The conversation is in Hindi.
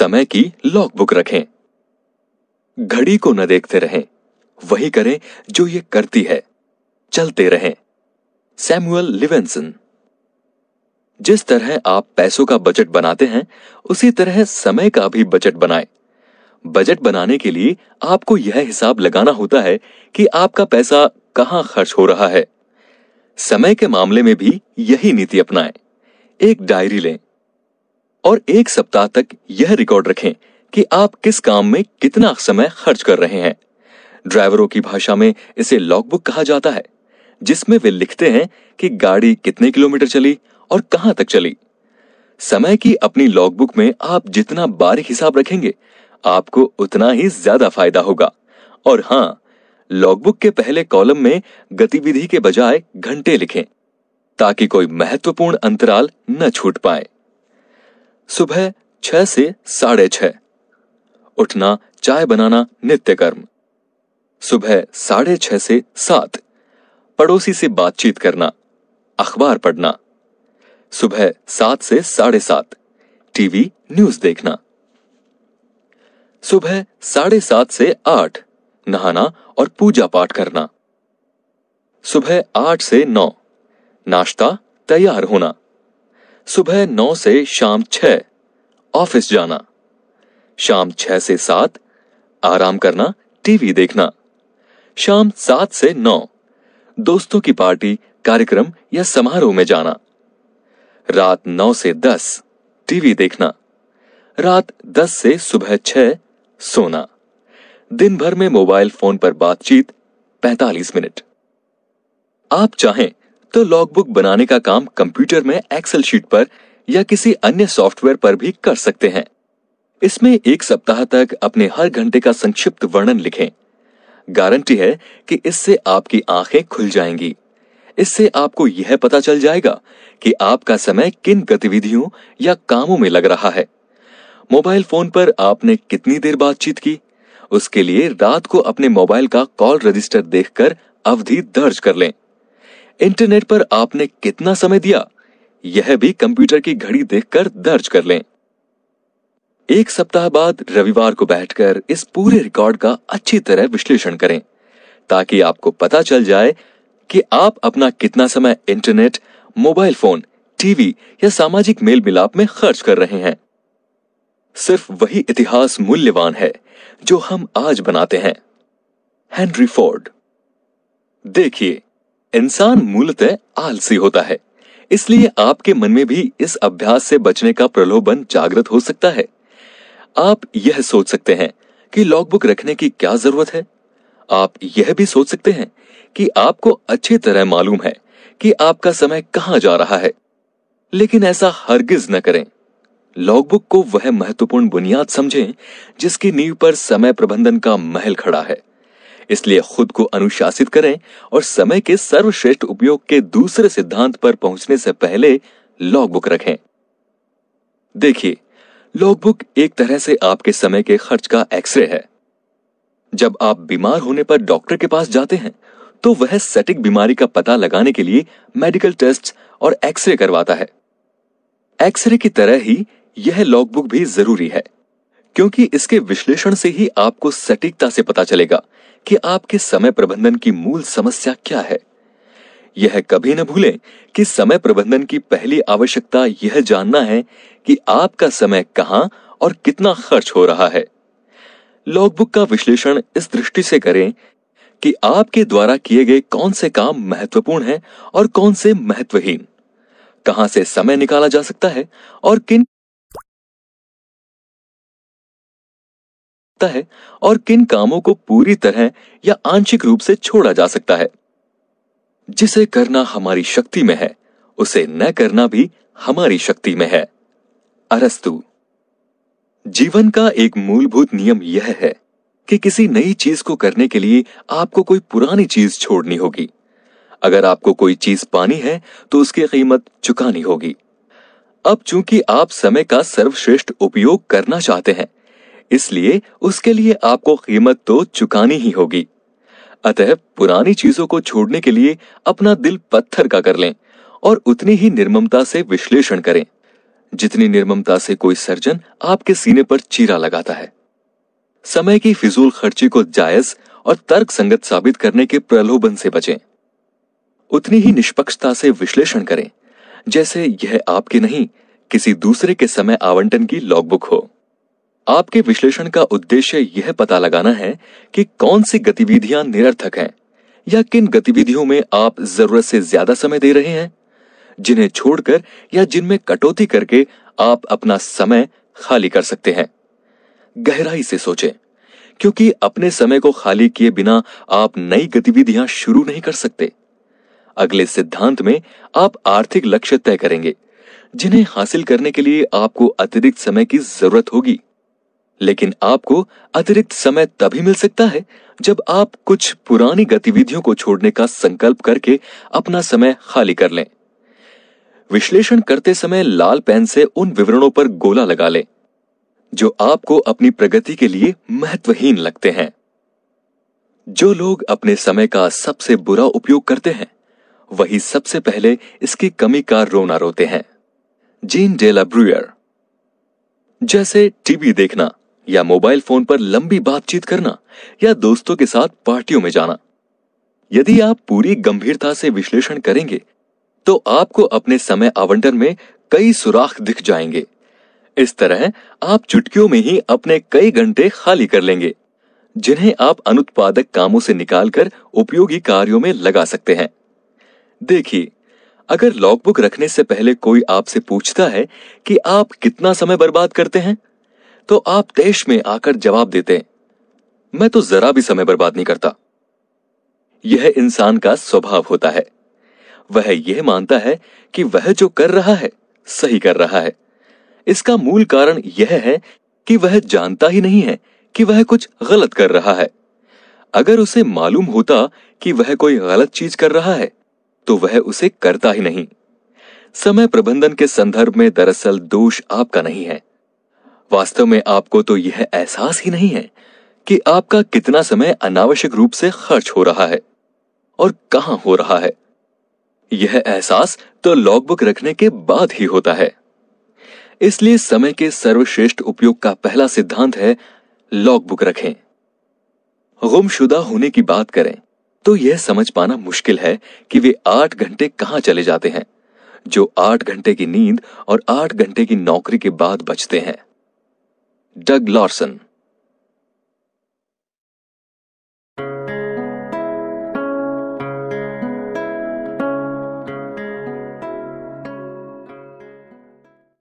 समय की लॉग बुक रखें घड़ी को न देखते रहें वही करें जो ये करती है चलते रहें सैमुअल लिवेंसन जिस तरह आप पैसों का बजट बनाते हैं उसी तरह समय का भी बजट बनाएं। बजट बनाने के लिए आपको यह हिसाब लगाना होता है कि आपका पैसा कहां खर्च हो रहा है समय के मामले में भी यही नीति अपनाएं। एक डायरी लें और एक सप्ताह तक यह रिकॉर्ड रखें कि आप किस काम में कितना समय खर्च कर रहे हैं ड्राइवरों की भाषा में इसे लॉगबुक कहा जाता है जिसमें वे लिखते हैं कि गाड़ी कितने किलोमीटर चली और कहां तक चली समय की अपनी लॉगबुक में आप जितना बारीक हिसाब रखेंगे आपको उतना ही ज्यादा फायदा होगा और हां लॉगबुक के पहले कॉलम में गतिविधि के बजाय घंटे लिखें ताकि कोई महत्वपूर्ण अंतराल न छूट पाए सुबह छह से साढ़े छह उठना चाय बनाना नित्य कर्म सुबह साढ़े छह से सात पड़ोसी से बातचीत करना अखबार पढ़ना सुबह सात से साढ़े सात टीवी न्यूज देखना सुबह साढ़े सात से आठ नहाना और पूजा पाठ करना सुबह आठ से नौ नाश्ता तैयार होना सुबह नौ से शाम छह ऑफिस जाना शाम छह से सात आराम करना टीवी देखना शाम सात से नौ दोस्तों की पार्टी कार्यक्रम या समारोह में जाना रात नौ से दस टीवी देखना रात दस से सुबह छह सोना दिन भर में मोबाइल फोन पर बातचीत 45 मिनट आप चाहें तो बुक बनाने का काम कंप्यूटर में एक्सेल शीट पर या किसी अन्य सॉफ्टवेयर पर भी कर सकते हैं इसमें एक सप्ताह तक अपने हर घंटे का संक्षिप्त वर्णन लिखें गारंटी है कि इससे आपकी आंखें खुल जाएंगी इससे आपको यह पता चल जाएगा कि आपका समय किन गतिविधियों या कामों में लग रहा है मोबाइल फोन पर आपने कितनी देर बातचीत की उसके लिए रात को अपने मोबाइल का कॉल रजिस्टर देखकर अवधि दर्ज कर लें इंटरनेट पर आपने कितना समय दिया यह भी कंप्यूटर की घड़ी देखकर दर्ज कर लें एक सप्ताह बाद रविवार को बैठकर इस पूरे रिकॉर्ड का अच्छी तरह विश्लेषण करें ताकि आपको पता चल जाए कि आप अपना कितना समय इंटरनेट मोबाइल फोन टीवी या सामाजिक मेल मिलाप में खर्च कर रहे हैं सिर्फ वही इतिहास मूल्यवान है जो हम आज बनाते हैं हेनरी फोर्ड देखिए इंसान मूलतः आलसी होता है इसलिए आपके मन में भी इस अभ्यास से बचने का प्रलोभन जागृत हो सकता है आप यह सोच सकते हैं कि लॉगबुक रखने की क्या जरूरत है आप यह भी सोच सकते हैं कि आपको अच्छी तरह मालूम है कि आपका समय कहां जा रहा है लेकिन ऐसा हरगिज न करें लॉगबुक को वह महत्वपूर्ण बुनियाद समझें जिसकी नींव पर समय प्रबंधन का महल खड़ा है इसलिए खुद को अनुशासित करें और समय के सर्वश्रेष्ठ उपयोग के दूसरे सिद्धांत पर पहुंचने से पहले लॉग बुक रखें देखिए लॉग बुक एक तरह से आपके समय के खर्च का एक्सरे है जब आप बीमार होने पर डॉक्टर के पास जाते हैं तो वह सटीक बीमारी का पता लगाने के लिए मेडिकल टेस्ट और एक्सरे करवाता है एक्सरे की तरह ही यह लॉग बुक भी जरूरी है क्योंकि इसके विश्लेषण से ही आपको सटीकता से पता चलेगा कि आपके समय प्रबंधन की मूल समस्या क्या है यह कभी न भूलें कि समय प्रबंधन की पहली आवश्यकता यह जानना है कि आपका समय कहां और कितना खर्च हो रहा है लॉगबुक का विश्लेषण इस दृष्टि से करें कि आपके द्वारा किए गए कौन से काम महत्वपूर्ण हैं और कौन से महत्वहीन कहां से समय निकाला जा सकता है और किन सकता है और किन कामों को पूरी तरह या आंशिक रूप से छोड़ा जा सकता है जिसे करना हमारी शक्ति में है उसे न करना भी हमारी शक्ति में है अरस्तु जीवन का एक मूलभूत नियम यह है कि किसी नई चीज को करने के लिए आपको कोई पुरानी चीज छोड़नी होगी अगर आपको कोई चीज पानी है तो उसकी कीमत चुकानी होगी अब चूंकि आप समय का सर्वश्रेष्ठ उपयोग करना चाहते हैं इसलिए उसके लिए आपको कीमत तो चुकानी ही होगी अतः पुरानी चीजों को छोड़ने के लिए अपना दिल पत्थर का कर लें और उतनी ही निर्ममता से विश्लेषण करें जितनी निर्ममता से कोई सर्जन आपके सीने पर चीरा लगाता है समय की फिजूल खर्ची को जायज और तर्क संगत साबित करने के प्रलोभन से बचें उतनी ही निष्पक्षता से विश्लेषण करें जैसे यह आपके नहीं किसी दूसरे के समय आवंटन की लॉगबुक हो आपके विश्लेषण का उद्देश्य यह पता लगाना है कि कौन सी गतिविधियां निरर्थक हैं या किन गतिविधियों में आप जरूरत से ज्यादा समय दे रहे हैं जिन्हें छोड़कर या जिनमें कटौती करके आप अपना समय खाली कर सकते हैं गहराई से सोचें क्योंकि अपने समय को खाली किए बिना आप नई गतिविधियां शुरू नहीं कर सकते अगले सिद्धांत में आप आर्थिक लक्ष्य तय करेंगे जिन्हें हासिल करने के लिए आपको अतिरिक्त समय की जरूरत होगी लेकिन आपको अतिरिक्त समय तभी मिल सकता है जब आप कुछ पुरानी गतिविधियों को छोड़ने का संकल्प करके अपना समय खाली कर लें विश्लेषण करते समय लाल पेन से उन विवरणों पर गोला लगा लें जो आपको अपनी प्रगति के लिए महत्वहीन लगते हैं जो लोग अपने समय का सबसे बुरा उपयोग करते हैं वही सबसे पहले इसकी कमी का रोना रोते हैं जीन डेला ब्रुयर जैसे टीवी देखना या मोबाइल फोन पर लंबी बातचीत करना या दोस्तों के साथ पार्टियों में जाना यदि आप पूरी गंभीरता से विश्लेषण करेंगे तो आपको अपने समय आवंटन में कई सुराख दिख जाएंगे इस तरह आप चुटकियों में ही अपने कई घंटे खाली कर लेंगे जिन्हें आप अनुत्पादक कामों से निकालकर उपयोगी कार्यों में लगा सकते हैं देखिए अगर लॉगबुक रखने से पहले कोई आपसे पूछता है कि आप कितना समय बर्बाद करते हैं तो आप देश में आकर जवाब देते मैं तो जरा भी समय बर्बाद नहीं करता यह इंसान का स्वभाव होता है वह यह मानता है कि वह जो कर रहा है सही कर रहा है इसका मूल कारण यह है कि वह जानता ही नहीं है कि वह कुछ गलत कर रहा है अगर उसे मालूम होता कि वह कोई गलत चीज कर रहा है तो वह उसे करता ही नहीं समय प्रबंधन के संदर्भ में दरअसल दोष आपका नहीं है वास्तव में आपको तो यह एहसास ही नहीं है कि आपका कितना समय अनावश्यक रूप से खर्च हो रहा है और कहां हो रहा है यह एहसास तो लॉगबुक रखने के बाद ही होता है इसलिए समय के सर्वश्रेष्ठ उपयोग का पहला सिद्धांत है लॉगबुक रखें गुमशुदा होने की बात करें तो यह समझ पाना मुश्किल है कि वे आठ घंटे कहां चले जाते हैं जो आठ घंटे की नींद और आठ घंटे की नौकरी के बाद बचते हैं Doug Larson